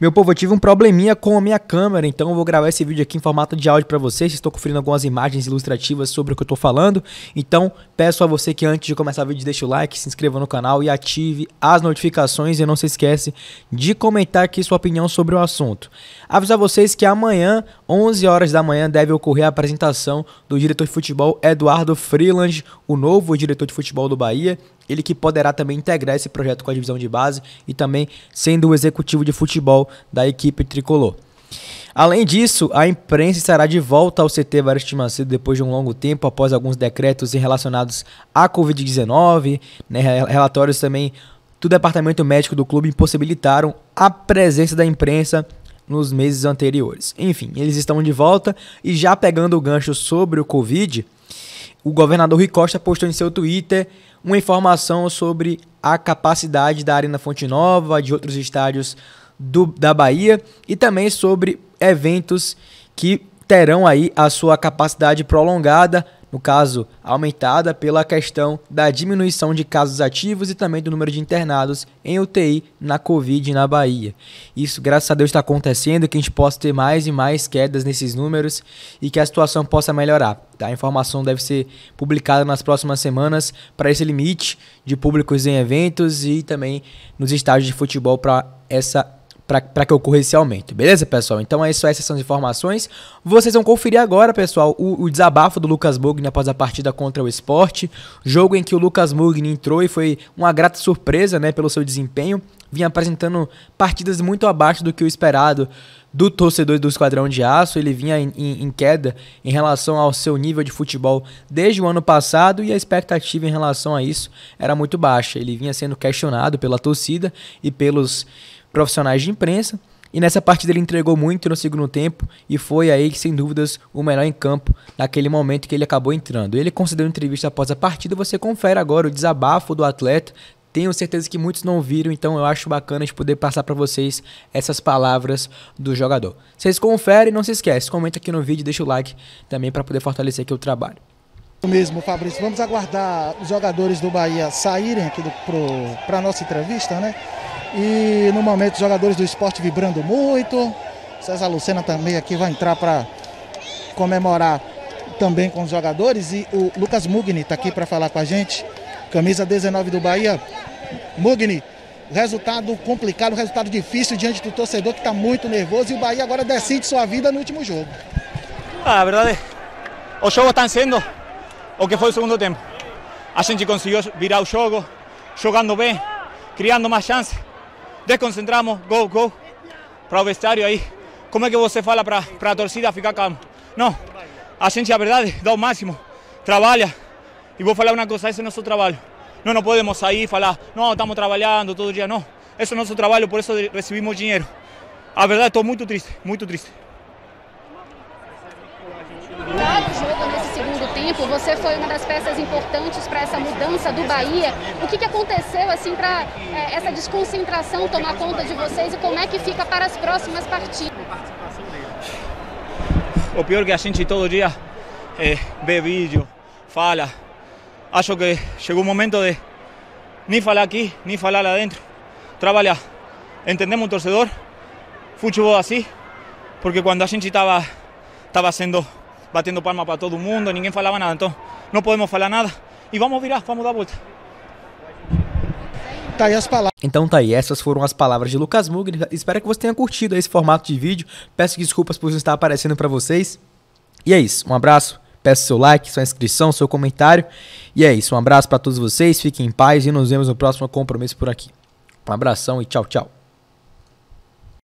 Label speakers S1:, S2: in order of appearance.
S1: Meu povo, eu tive um probleminha com a minha câmera, então eu vou gravar esse vídeo aqui em formato de áudio para vocês. Estou conferindo algumas imagens ilustrativas sobre o que eu estou falando. Então, peço a você que antes de começar o vídeo, deixe o like, se inscreva no canal e ative as notificações. E não se esquece de comentar aqui sua opinião sobre o assunto. Avisar vocês que amanhã, 11 horas da manhã, deve ocorrer a apresentação do diretor de futebol Eduardo Freeland, o novo diretor de futebol do Bahia ele que poderá também integrar esse projeto com a divisão de base e também sendo o executivo de futebol da equipe tricolor. Além disso, a imprensa estará de volta ao CT Variste Macedo depois de um longo tempo, após alguns decretos relacionados à Covid-19, né, relatórios também do departamento médico do clube impossibilitaram a presença da imprensa nos meses anteriores. Enfim, eles estão de volta e já pegando o gancho sobre o Covid, o governador Rui Costa postou em seu Twitter uma informação sobre a capacidade da Arena Fonte Nova, de outros estádios do, da Bahia e também sobre eventos que terão aí a sua capacidade prolongada no caso, aumentada pela questão da diminuição de casos ativos e também do número de internados em UTI na Covid na Bahia. Isso, graças a Deus, está acontecendo, que a gente possa ter mais e mais quedas nesses números e que a situação possa melhorar. Tá? A informação deve ser publicada nas próximas semanas para esse limite de públicos em eventos e também nos estágios de futebol para essa para que ocorra esse aumento, beleza, pessoal? Então é isso, essas são as informações. Vocês vão conferir agora, pessoal, o, o desabafo do Lucas Mugni após a partida contra o esporte. Jogo em que o Lucas Mugni entrou e foi uma grata surpresa né, pelo seu desempenho. Vinha apresentando partidas muito abaixo do que o esperado do torcedor do Esquadrão de Aço. Ele vinha em, em, em, queda em relação ao seu nível de futebol desde o ano passado e a expectativa em relação a isso era muito baixa. Ele vinha sendo questionado pela torcida e pelos profissionais de imprensa. E nessa partida ele entregou muito no segundo tempo e foi aí, sem dúvidas, o melhor em campo naquele momento que ele acabou entrando. Ele concedeu entrevista após a partida, você confere agora o desabafo do atleta. Tenho certeza que muitos não viram, então eu acho bacana de poder passar para vocês essas palavras do jogador. Vocês conferem, não se esquece, comenta aqui no vídeo, deixa o like também para poder fortalecer aqui o trabalho.
S2: O mesmo, Fabrício. Vamos aguardar os jogadores do Bahia saírem aqui para a nossa entrevista, né? E no momento, os jogadores do esporte vibrando muito. César Lucena também aqui vai entrar para comemorar também com os jogadores. E o Lucas Mugni está aqui para falar com a gente. Camisa 19 do Bahia. Mugni, resultado complicado, resultado difícil diante do torcedor que está muito nervoso. E o Bahia agora decide sua vida no último jogo.
S3: Ah, a verdade, o jogo está sendo o que foi o segundo tempo. A gente conseguiu virar o jogo, jogando bem, criando mais chances desconcentramos, go, go, para o vestiário aí. Como é que você fala para a torcida ficar calmo? Não, a gente, a verdade, dá o máximo, trabalha. E vou falar uma coisa, esse é o nosso trabalho. Não, não podemos sair e falar, não, estamos trabalhando todo dia, não. Esse é o nosso trabalho, por isso recebemos dinheiro. A verdade, estou muito triste, muito triste
S2: entrar jogo nesse
S1: segundo tempo. Você foi uma das peças importantes para essa mudança do Bahia. O que, que aconteceu assim para é, essa desconcentração tomar conta de vocês e como é que fica para as próximas partidas?
S3: O pior é que a gente todo dia é, vê vídeo, fala. Acho que chegou o momento de nem falar aqui, nem falar lá dentro. Trabalhar. Entendemos o torcedor. Futebol assim. Porque quando a gente estava sendo batendo palmas para todo mundo, ninguém falava nada, então não podemos falar nada e vamos virar, vamos dar volta.
S1: Tá aí as palavras. Então tá aí, essas foram as palavras de Lucas Mugri. Espero que você tenha curtido esse formato de vídeo. Peço desculpas por não estar aparecendo para vocês. E é isso, um abraço. Peço seu like, sua inscrição, seu comentário. E é isso, um abraço para todos vocês. Fiquem em
S2: paz e nos vemos no próximo compromisso por aqui. Um abração e tchau, tchau.